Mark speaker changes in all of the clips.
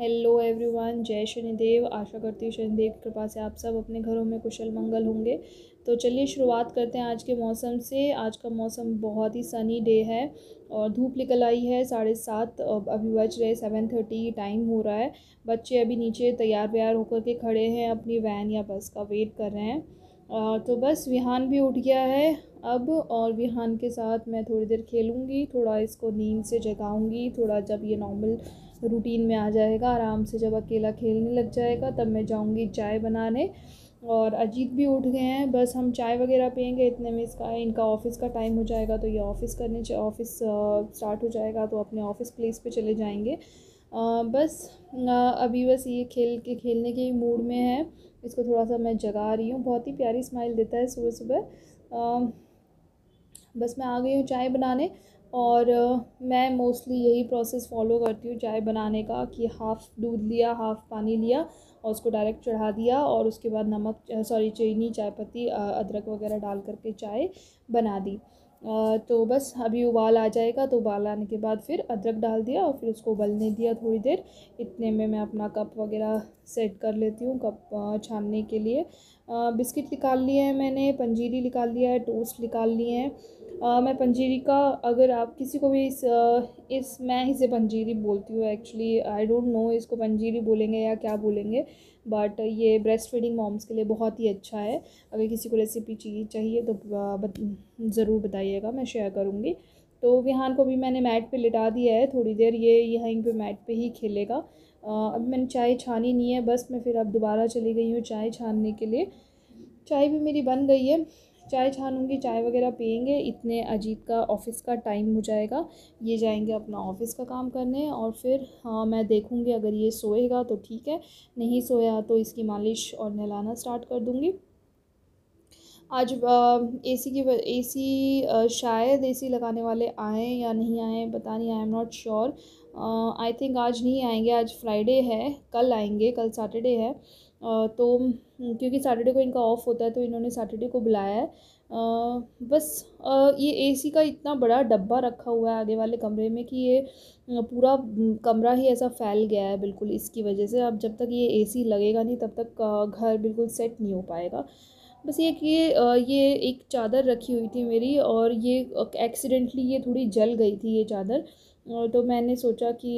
Speaker 1: hello everyone जय शनिदेव आशा करती हूँ शनिदेव कृपा से आप सब अपने घरों में कुशल मंगल होंगे तो चलिए शुरुआत करते हैं आज के मौसम से आज का मौसम बहुत ही सनी डे है और धूप निकल आई है साढ़े सात अभी बज रहे सेवन थर्टी टाइम हो रहा है बच्चे अभी नीचे तैयार व्यार होकर के खड़े हैं अपनी वैन या बस का वेट कर रहे हैं और तो बस विहान भी उठ गया है अब और विहान के साथ मैं थोड़ी देर खेलूँगी थोड़ा इसको नींद से जगाऊँगी थोड़ा जब ये नॉर्मल रूटीन में आ जाएगा आराम से जब अकेला खेलने लग जाएगा तब मैं जाऊँगी चाय बनाने और अजीत भी उठ गए हैं बस हम चाय वगैरह पियेंगे इतने में इसका इनका ऑफ़िस का टाइम हो जाएगा तो ये ऑफ़िस करने ऑफ़िस स्टार्ट हो जाएगा तो अपने ऑफ़िस प्लेस पे चले जाएंगे आ, बस आ, अभी बस ये खेल के खेलने के मूड में है इसको थोड़ा सा मैं जगा रही हूँ बहुत ही प्यारी स्माइल देता है सुबह सुबह बस मैं आ गई हूँ चाय बनाने और मैं मोस्टली यही प्रोसेस फॉलो करती हूँ चाय बनाने का कि हाफ़ दूध लिया हाफ़ पानी लिया और उसको डायरेक्ट चढ़ा दिया और उसके बाद नमक सॉरी चीनी चाय पत्ती अदरक वगैरह डाल करके चाय बना दी तो बस अभी उबाल आ जाएगा तो उबाल आने के बाद फिर अदरक डाल दिया और फिर उसको उबलने दिया थोड़ी देर इतने में मैं अपना कप वगैरह सेट कर लेती हूँ कप छानने के लिए बिस्किट निकाल लिए हैं मैंने पंजीरी निकाल लिया है टोस्ट निकाल लिए हैं आ, मैं पंजीरी का अगर आप किसी को भी इस इस मैं इसे पंजीरी बोलती हूँ एक्चुअली आई डोंट नो इसको पंजीरी बोलेंगे या क्या बोलेंगे बट ये ब्रेस्ट फीडिंग मॉम्स के लिए बहुत ही अच्छा है अगर किसी को रेसिपी चाहिए चाहिए तो बत, ज़रूर बताइएगा मैं शेयर करूँगी तो विहान को भी मैंने मैट पे लिटा दिया है थोड़ी देर ये यहीं पर मैट पर ही खेलेगा अब मैंने चाय छानी नहीं है बस मैं फिर अब दोबारा चली गई हूँ चाय छानने के लिए चाय भी मेरी बन गई है चाय छानूंगी चाय वगैरह पियेंगे इतने अजीत का ऑफिस का टाइम हो जाएगा ये जाएंगे अपना ऑफिस का काम करने और फिर हाँ मैं देखूँगी अगर ये सोएगा तो ठीक है नहीं सोया तो इसकी मालिश और नहलाना स्टार्ट कर दूँगी आज ए सी की ए सी शायद ए सी लगाने वाले आए या नहीं आए पता नहीं I am not sure I think आज नहीं आएंगे आज फ्राइडे है कल आएंगे कल सैटरडे है तो हम्म, क्योंकि सैटरडे को इनका ऑफ़ होता है तो इन्होंने सैटरडे को बुलाया है बस ये एसी का इतना बड़ा डब्बा रखा हुआ है आगे वाले कमरे में कि ये पूरा हम्म, कमरा ही ऐसा फैल गया है बिल्कुल इसकी वजह से अब जब तक ये एसी लगेगा नहीं तब तक घर बिल्कुल सेट नहीं हो पाएगा बस ये कि ये एक चादर रखी हुई थी मेरी और ये एक्सीडेंटली ये थोड़ी जल गई थी ये चादर तो मैंने सोचा कि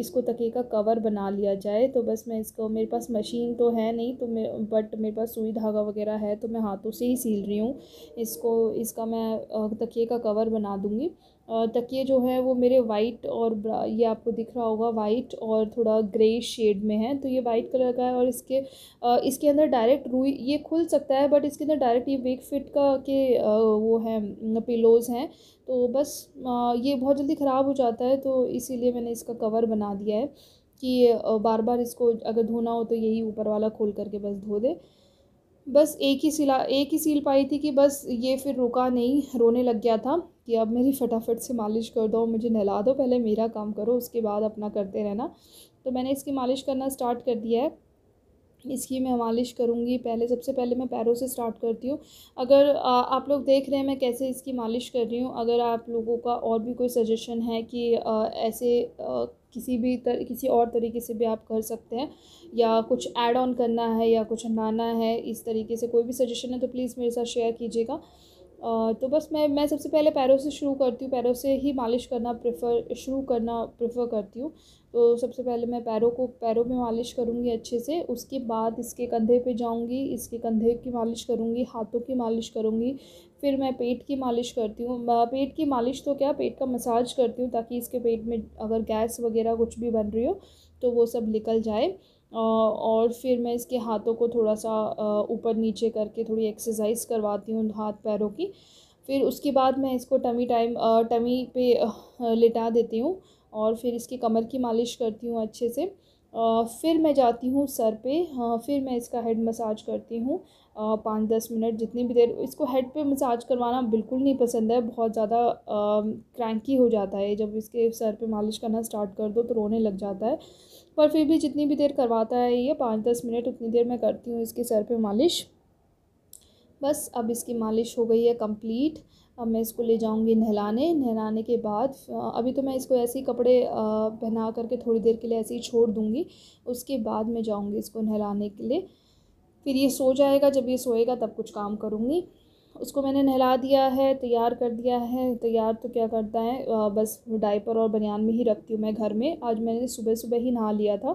Speaker 1: इसको तकिए का कवर बना लिया जाए तो बस मैं इसको मेरे पास मशीन तो है नहीं तो मे बट मेरे पास सुई धागा वगैरह है तो मैं हाथों से ही सिल रही हूँ इसको इसका मैं तकिए का कवर बना दूँगी तकिए जो है वो मेरे वाइट और ये आपको दिख रहा होगा वाइट और थोड़ा ग्रे शेड में है तो ये वाइट कलर का है और इसके इसके अंदर डायरेक्ट रुई ये खुल सकता है बट इसके अंदर डायरेक्ट ये वेक फिट का के वो है पिलोज़ हैं तो बस ये बहुत जल्दी ख़राब हो जाता है तो इसीलिए मैंने इसका कवर बना दिया है कि बार बार इसको अगर धोना हो तो यही ऊपर वाला खोल करके बस धो दे बस एक ही सिला एक ही सील पाई थी कि बस ये फिर रुका नहीं रोने लग गया था कि अब मेरी फटाफट से मालिश कर दो मुझे नहला दो पहले मेरा काम करो उसके बाद अपना करते रहना तो मैंने इसकी मालिश करना स्टार्ट कर दिया है इसकी मैं मालिश करूँगी पहले सबसे पहले मैं पैरों से स्टार्ट करती हूँ अगर आ, आप लोग देख रहे हैं मैं कैसे इसकी मालिश कर रही हूँ अगर आप लोगों का और भी कोई सजेशन है कि आ, ऐसे आ, किसी भी तर किसी और तरीके से भी आप कर सकते हैं या कुछ ऐड ऑन करना है या कुछ हटाना है इस तरीके से कोई भी सजेशन है तो प्लीज़ मेरे साथ शेयर कीजिएगा तो बस मैं मैं सबसे पहले पैरों से शुरू करती हूँ पैरों से ही मालिश करना प्रेफर शुरू करना प्रेफर करती हूँ तो सबसे पहले मैं पैरों को पैरों में मालिश करूँगी अच्छे से उसके बाद इसके कंधे पे जाऊँगी इसके कंधे की मालिश करूँगी हाथों की मालिश करूँगी फिर मैं पेट की मालिश करती हूँ पेट की मालिश तो क्या पेट का मसाज करती हूँ ताकि इसके पेट में अगर गैस वगैरह कुछ भी बन रही हो तो वो सब निकल जाए और फिर मैं इसके हाथों को थोड़ा सा ऊपर नीचे करके थोड़ी एक्सरसाइज करवाती हूँ हाथ पैरों की फिर उसके बाद मैं इसको टमी टाइम टमी पे लिटा देती हूँ और फिर इसकी कमर की मालिश करती हूँ अच्छे से फिर मैं जाती हूँ सर पे फिर मैं इसका हेड मसाज करती हूँ पाँच दस मिनट जितनी भी देर इसको हेड पे मसाज करवाना बिल्कुल नहीं पसंद है बहुत ज़्यादा क्रैंकी हो जाता है जब इसके सर पे मालिश करना स्टार्ट कर दो तो रोने लग जाता है पर फिर भी जितनी भी देर करवाता है ये पाँच दस मिनट उतनी देर मैं करती हूँ इसके सर पे मालिश बस अब इसकी मालिश हो गई है कंप्लीट अब मैं इसको ले जाऊँगी नहलाने नहलाने के बाद अभी तो मैं इसको ऐसे ही कपड़े पहना करके थोड़ी देर के लिए ऐसे ही छोड़ दूँगी उसके बाद मैं जाऊँगी इसको नहलाने के लिए फिर ये सो जाएगा जब ये सोएगा तब कुछ काम करूँगी उसको मैंने नहला दिया है तैयार कर दिया है तैयार तो क्या करता है आ, बस डाइपर और बनियान में ही रखती हूँ मैं घर में आज मैंने सुबह सुबह ही नहा लिया था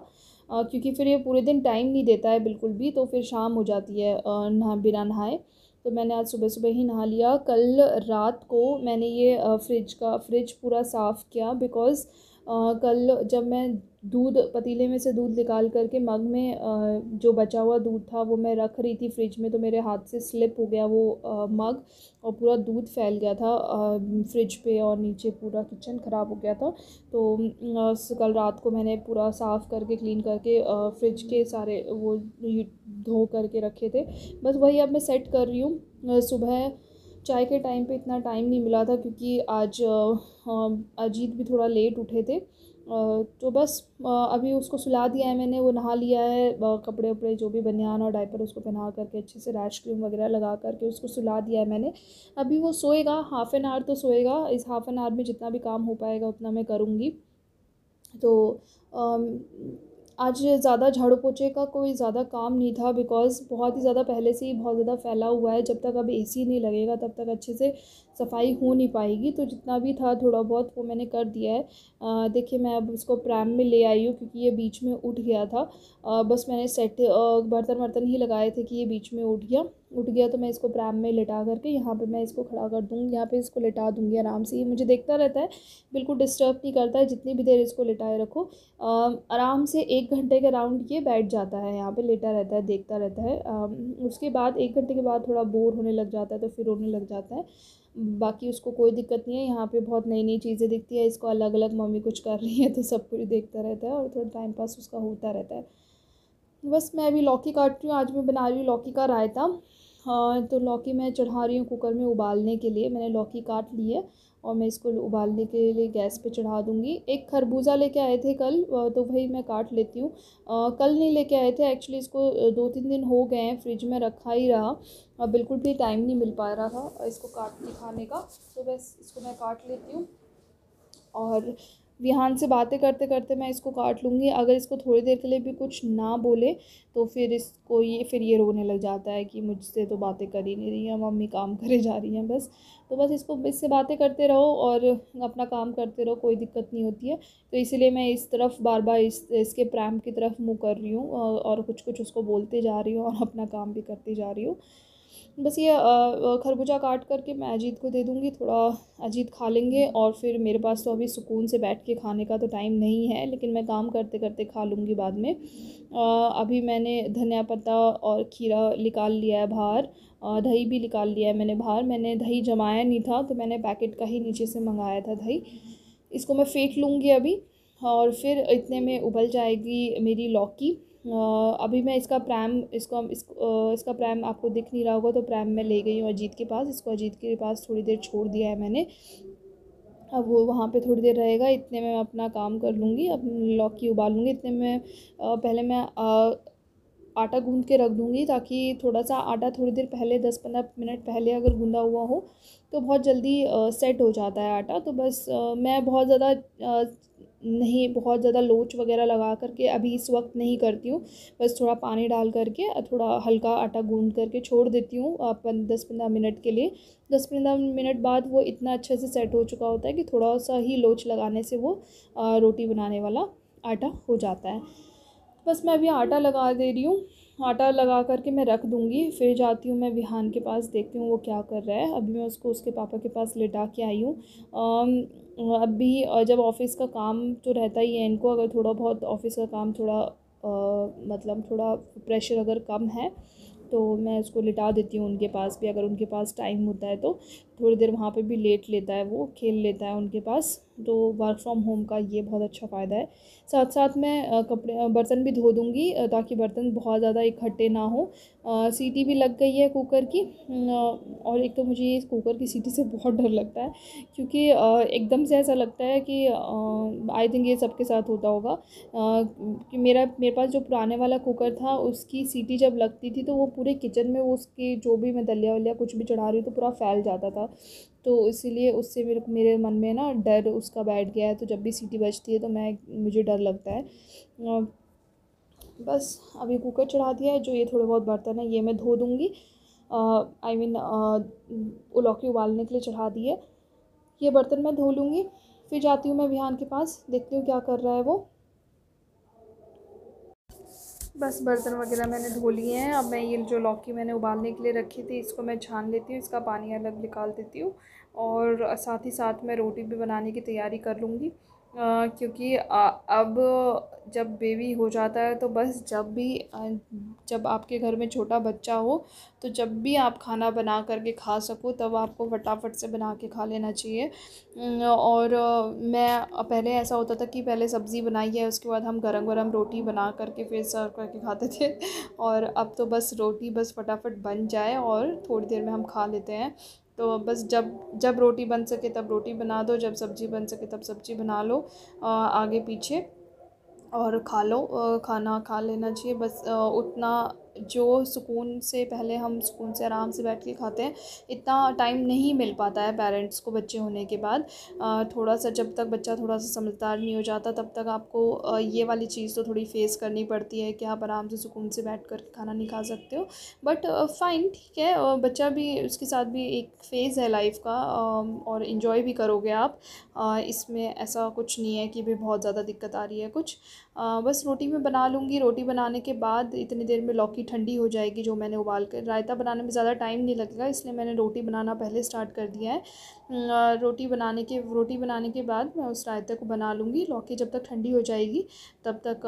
Speaker 1: आ, क्योंकि फिर ये पूरे दिन टाइम नहीं देता है बिल्कुल भी तो फिर शाम हो जाती है नहा बिना नहाए तो मैंने आज सुबह सुबह ही नहा लिया कल रात को मैंने ये फ्रिज का फ्रिज पूरा साफ़ किया बिकॉज़ कल जब मैं दूध पतीले में से दूध निकाल करके मग में जो बचा हुआ दूध था वो मैं रख रही थी फ्रिज में तो मेरे हाथ से स्लिप हो गया वो मग और पूरा दूध फैल गया था फ्रिज पे और नीचे पूरा किचन ख़राब हो गया था तो कल रात को मैंने पूरा साफ़ करके क्लीन करके फ्रिज के सारे वो धो करके रखे थे बस वही अब मैं सेट कर रही हूँ सुबह चाय के टाइम पे इतना टाइम नहीं मिला था क्योंकि आज अजीत भी थोड़ा लेट उठे थे तो बस अभी उसको सुला दिया है मैंने वो नहा लिया है कपड़े उपड़े जो भी बनियान और डायपर उसको पहना करके अच्छे से रैश क्रीम वगैरह लगा करके उसको सुला दिया है मैंने अभी वो सोएगा हाफ़ एन आवर तो सोएगा इस हाफ़ एन आवर में जितना भी काम हो पाएगा उतना मैं करूँगी तो आज ज़्यादा झाड़ू पोछे का कोई ज़्यादा काम नहीं था बिकॉज़ बहुत ही ज़्यादा पहले से ही बहुत ज़्यादा फैला हुआ है जब तक अब ए सी नहीं लगेगा तब तक अच्छे से सफाई हो नहीं पाएगी तो जितना भी था थोड़ा बहुत वो मैंने कर दिया है देखिए मैं अब इसको प्रैम में ले आई हूँ क्योंकि ये बीच में उठ गया था आ, बस मैंने सेट बर्तन वर्तन ही लगाए थे कि ये बीच में उठ गया उठ गया तो मैं इसको प्रैम में लिटा करके यहाँ पे मैं इसको खड़ा कर दूँगी यहाँ पे इसको लिटा दूँगी आराम से ये मुझे देखता रहता है बिल्कुल डिस्टर्ब नहीं करता है जितनी भी देर इसको लिटाए रखो आराम से एक घंटे के राउंड ये बैठ जाता है यहाँ पे लेटा रहता है देखता रहता है आ, उसके बाद एक घंटे के बाद थोड़ा बोर होने लग जाता है तो फिर रोने लग जाता है बाकी उसको कोई दिक्कत नहीं है यहाँ पे बहुत नई नई चीज़ें दिखती है इसको अलग अलग मम्मी कुछ कर रही है तो सब कुछ देखता रहता है और थोड़ा टाइम पास उसका होता रहता है बस मैं अभी लौकी काट रही हूँ आज मैं बना रही हूँ लौकी का रायता हाँ तो लौकी मैं चढ़ा रही हूँ कुकर में उबालने के लिए मैंने लौकी काट ली है और मैं इसको उबालने के लिए गैस पे चढ़ा दूँगी एक खरबूजा लेके आए थे कल तो वही मैं काट लेती हूँ कल नहीं लेके आए थे एक्चुअली इसको दो तीन दिन हो गए हैं फ्रिज में रखा ही रहा और बिल्कुल भी टाइम नहीं मिल पा रहा था इसको काट दिखाने का तो बस इसको मैं काट लेती हूँ और विहान से बातें करते करते मैं इसको काट लूँगी अगर इसको थोड़ी देर के लिए भी कुछ ना बोले तो फिर इसको ये फिर ये रोने लग जाता है कि मुझसे तो बातें कर ही नहीं रही हैं मम्मी काम करे जा रही हैं बस तो बस इसको इससे बातें करते रहो और अपना काम करते रहो कोई दिक्कत नहीं होती है तो इसीलिए मैं इस तरफ बार बार इस इसके प्रैम की तरफ मुँह कर रही हूँ और कुछ कुछ उसको बोलते जा रही हूँ और अपना काम भी करती जा रही हूँ बस ये खरबूजा काट करके मैं अजीत को दे दूँगी थोड़ा अजीत खा लेंगे और फिर मेरे पास तो अभी सुकून से बैठ के खाने का तो टाइम नहीं है लेकिन मैं काम करते करते खा लूँगी बाद में अभी मैंने धनिया पत्ता और खीरा निकाल लिया है बाहर दही भी निकाल लिया है मैंने बाहर मैंने दही जमाया नहीं था तो मैंने पैकेट का ही नीचे से मंगाया था दही इसको मैं फेंक लूँगी अभी और फिर इतने में उबल जाएगी मेरी लौकी अभी मैं इसका प्रैम इसको इसको इसका प्रैम आपको दिख नहीं रहा होगा तो प्रैम मैं ले गई हूँ अजीत के पास इसको अजीत के पास थोड़ी देर छोड़ दिया है मैंने अब वो वहाँ पे थोड़ी देर रहेगा इतने में मैं अपना काम कर लूँगी अब लौकी उबालूँगी इतने में पहले मैं आटा गूंद के रख दूँगी ताकि थोड़ा सा आटा थोड़ी देर पहले दस पंद्रह मिनट पहले अगर गूंदा हुआ हो तो बहुत जल्दी सेट हो जाता है आटा तो बस मैं बहुत ज़्यादा नहीं बहुत ज़्यादा लोच वगैरह लगा करके अभी इस वक्त नहीं करती हूँ बस थोड़ा पानी डाल करके थोड़ा हल्का आटा गूंद करके छोड़ देती हूँ दस पंद्रह मिनट के लिए दस पंद्रह मिनट बाद वो इतना अच्छे से सेट हो चुका होता है कि थोड़ा सा ही लोच लगाने से वो रोटी बनाने वाला आटा हो जाता है बस मैं अभी आटा लगा दे रही हूँ आटा लगा करके मैं रख दूँगी फिर जाती हूँ मैं विहान के पास देखती हूँ वो क्या कर रहा है अभी मैं उसको उसके पापा के पास लेटा के आई हूँ अब भी जब ऑफ़िस का काम तो रहता ही है इनको अगर थोड़ा बहुत ऑफ़िस का काम थोड़ा मतलब थोड़ा प्रेशर अगर कम है तो मैं उसको लिटा देती हूँ उनके पास भी अगर उनके पास टाइम होता है तो थोड़ी देर वहाँ पे भी लेट लेता है वो खेल लेता है उनके पास तो वर्क फ्रॉम होम का ये बहुत अच्छा फ़ायदा है साथ साथ मैं कपड़े बर्तन भी धो दूँगी ताकि बर्तन बहुत ज़्यादा इकट्ठे ना हो सीटी भी लग गई है कुकर की और एक तो मुझे ये कुकर की सीटी से बहुत डर लगता है क्योंकि एकदम से ऐसा लगता है कि आई थिंक ये सबके साथ होता होगा कि मेरा मेरे पास जो पुराने वाला कुकर था उसकी सीटी जब लगती थी तो वो पूरे किचन में वो उसकी जो भी मैं दलिया वलिया कुछ भी चढ़ा रही हूँ तो पूरा फैल जाता था तो इसीलिए उससे मेरे मेरे मन में ना डर उसका बैठ गया है तो जब भी सीटी बजती है तो मैं मुझे डर लगता है बस अभी कुकर चढ़ा दिया है जो ये थोड़े बहुत बर्तन है ये मैं धो दूँगी आई मीन उलौकी उबालने के लिए चढ़ा दिए ये बर्तन मैं धो लूँगी फिर जाती हूँ मैं विहान के पास देखती हूँ क्या कर रहा है वो बस बर्तन वगैरह मैंने धो लिए हैं अब मैं ये जो लौकी मैंने उबालने के लिए रखी थी इसको मैं छान लेती हूँ इसका पानी अलग निकाल देती हूँ और साथ ही साथ मैं रोटी भी बनाने की तैयारी कर लूँगी क्योंकि अब जब बेबी हो जाता है तो बस जब भी जब आपके घर में छोटा बच्चा हो तो जब भी आप खाना बना कर के खा सको तब आपको फटाफट से बना के खा लेना चाहिए और मैं पहले ऐसा होता था कि पहले सब्ज़ी बनाई है उसके बाद हम गरम गरम रोटी बना कर के फिर सर्व करके खाते थे और अब तो बस रोटी बस फटाफट बन जाए और थोड़ी देर में हम खा लेते हैं तो बस जब जब रोटी बन सके तब रोटी बना दो जब सब्ज़ी बन सके तब सब्ज़ी बना लो आगे पीछे और खा लो खाना खा लेना चाहिए बस उतना जो सुकून से पहले हम सुकून से आराम से बैठ के खाते हैं इतना टाइम नहीं मिल पाता है पेरेंट्स को बच्चे होने के बाद थोड़ा सा जब तक बच्चा थोड़ा सा समझदार नहीं हो जाता तब तक आपको ये वाली चीज़ तो थोड़ी फेस करनी पड़ती है कि आप आराम से सुकून से बैठ कर खाना नहीं खा सकते हो बट फ़ाइन ठीक है बच्चा भी उसके साथ भी एक फ़ेज़ है लाइफ का और इन्जॉय भी करोगे आप इसमें ऐसा कुछ नहीं है कि भी बहुत ज़्यादा दिक्कत आ रही है कुछ बस रोटी में बना लूँगी रोटी बनाने के बाद इतनी देर में लौकी ठंडी हो जाएगी जो मैंने उबाल कर रायता बनाने में ज़्यादा टाइम नहीं लगेगा इसलिए मैंने रोटी बनाना पहले स्टार्ट कर दिया है रोटी बनाने के रोटी बनाने के बाद मैं उस रायते को बना लूँगी लौकी जब तक ठंडी हो जाएगी तब तक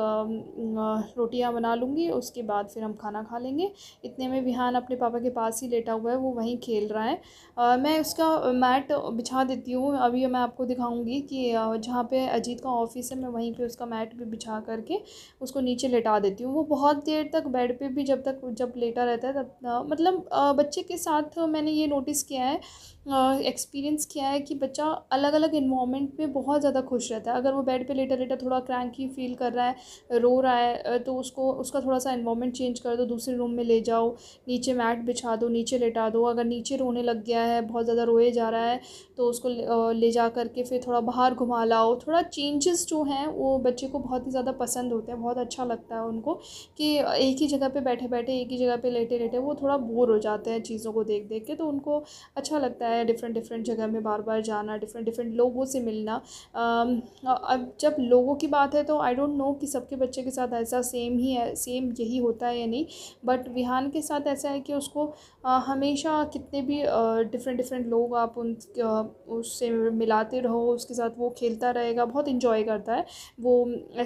Speaker 1: रोटियाँ बना लूँगी उसके बाद फिर हम खाना खा लेंगे इतने में विहान अपने पापा के पास ही लेटा हुआ है वो वहीं खेल रहा है मैं उसका मैट बिछा देती हूँ अभी मैं आपको दिखाऊँगी कि जहाँ पर अजीत का ऑफिस है मैं वहीं पर उसका मैट भी बिछा करके उसको नीचे लेटा देती हूँ वो बहुत देर तक बेड पे भी भी जब तक जब लेटा रहता है तब मतलब बच्चे के साथ मैंने ये नोटिस किया है एक्सपीरियंस किया है कि बच्चा अलग अलग इन्वामेंट में बहुत ज़्यादा खुश रहता है अगर वो बेड पे लेटा लेटा थोड़ा क्रैंकी फील कर रहा है रो रहा है तो उसको उसका थोड़ा सा इन्वामेंट चेंज कर दो दूसरे रूम में ले जाओ नीचे मैट बिछा दो नीचे लेटा दो अगर नीचे रोने लग गया है बहुत ज़्यादा रोए जा रहा है तो उसको ले जा करके फिर थोड़ा बाहर घुमा लाओ थोड़ा चेंजेस जो हैं वो बच्चे को बहुत ही ज़्यादा पसंद होते हैं बहुत अच्छा लगता है उनको कि एक ही जगह पर बैठे बैठे एक ही जगह पर लेटे लेटे वो थोड़ा बोर हो जाते हैं चीज़ों को देख देख के तो उनको अच्छा लगता है है डिफरेंट डिफरेंट जगह में बार बार जाना डिफरेंट डिफरेंट लोगों से मिलना अब जब लोगों की बात है तो आई डोंट नो कि सबके बच्चे के साथ ऐसा सेम ही है सेम यही होता है या नहीं बट विहान के साथ ऐसा है कि उसको हमेशा कितने भी डिफरेंट डिफरेंट लोग आप उन उससे मिलाते रहो उसके साथ वो खेलता रहेगा बहुत इंजॉय करता है वो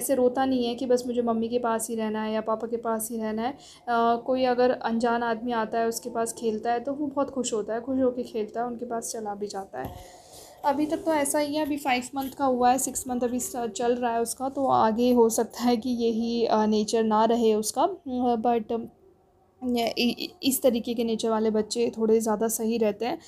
Speaker 1: ऐसे रोता नहीं है कि बस मुझे मम्मी के पास ही रहना है या पापा के पास ही रहना है कोई अगर अनजान आदमी आता है उसके पास खेलता है तो वो बहुत खुश होता है खुश होकर खेलता है उनके पास चला भी जाता है अभी तक तो ऐसा ही है अभी फाइव मंथ का हुआ है सिक्स मंथ अभी चल रहा है उसका तो आगे हो सकता है कि यही नेचर ना रहे उसका बट इस तरीके के नेचर वाले बच्चे थोड़े ज़्यादा सही रहते हैं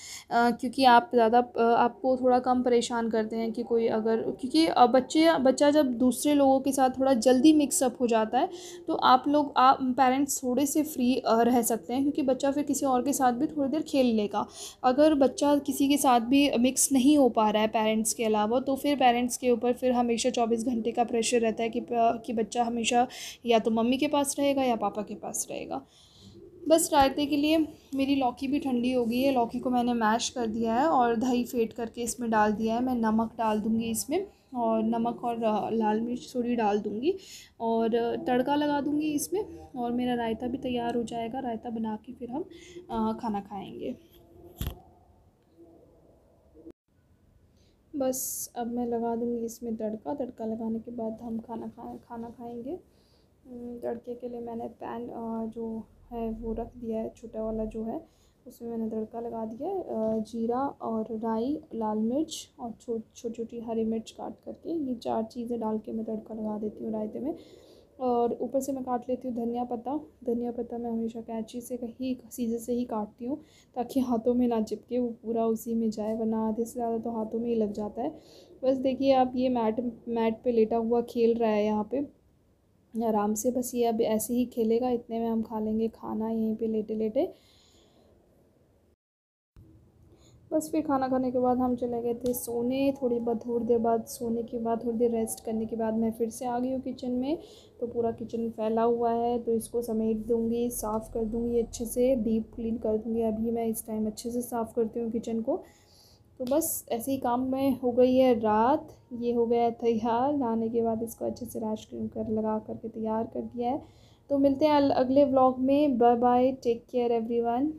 Speaker 1: क्योंकि आप ज़्यादा आपको थोड़ा कम परेशान करते हैं कि कोई अगर क्योंकि बच्चे बच्चा जब दूसरे लोगों के साथ थोड़ा जल्दी मिक्सअप हो जाता है तो आप लोग आप पेरेंट्स थोड़े से फ्री रह सकते हैं क्योंकि बच्चा फिर किसी और के साथ भी थोड़ी देर खेल लेगा अगर बच्चा किसी के साथ भी मिक्स नहीं हो पा रहा है पेरेंट्स के अलावा तो फिर पेरेंट्स के ऊपर फिर हमेशा चौबीस घंटे का प्रेशर रहता है कि कि बच्चा हमेशा या तो मम्मी के पास रहेगा या पापा के पास रहेगा बस रायते के लिए मेरी लौकी भी ठंडी हो गई है लौकी को मैंने मैश कर दिया है और दही फेंट करके इसमें डाल दिया है मैं नमक डाल दूँगी इसमें और नमक और लाल मिर्च थोड़ी डाल दूँगी और तड़का लगा दूँगी इसमें और मेरा रायता भी तैयार हो जाएगा रायता बना के फिर हम खाना खाएँगे बस अब मैं लगा दूँगी इसमें तड़का तड़का लगाने के बाद हम खाना खाए खाना खाएँगे तड़के के लिए मैंने पैन जो है वो रख दिया है छोटा वाला जो है उसमें मैंने तड़का लगा दिया है जीरा और राई लाल मिर्च और छोटी छोटी छोटी हरी मिर्च काट करके ये चार चीज़ें डाल के मैं तड़का लगा देती हूँ रायते में और ऊपर से मैं काट लेती हूँ धनिया पत्ता धनिया पत्ता मैं हमेशा कैंची से कहीं सीधे से ही काटती हूँ ताकि हाथों में ना चिपके वो पूरा उसी में जाए वरना आधे से ज़्यादा तो हाथों में ही लग जाता है बस देखिए आप ये मैट मैट पे लेटा हुआ खेल रहा है यहाँ पे आराम से बस ये अब ऐसे ही खेलेगा इतने में हम खा लेंगे खाना यहीं पे लेटे लेटे बस फिर खाना खाने के बाद हम चले गए थे सोने थोड़ी बहुत थोड़ी देर बाद सोने के बाद थोड़ी देर रेस्ट करने के बाद मैं फिर से आ गई हूँ किचन में तो पूरा किचन फैला हुआ है तो इसको समेट दूँगी साफ़ कर दूँगी अच्छे से डीप क्लीन कर दूँगी अभी मैं इस टाइम अच्छे से साफ़ करती हूँ किचन को तो बस ऐसे ही काम में हो गई है रात ये हो गया है तैयार लाने के बाद इसको अच्छे से रैश कर लगा करके तैयार कर दिया है तो मिलते हैं अगले व्लॉग में bye bye take care everyone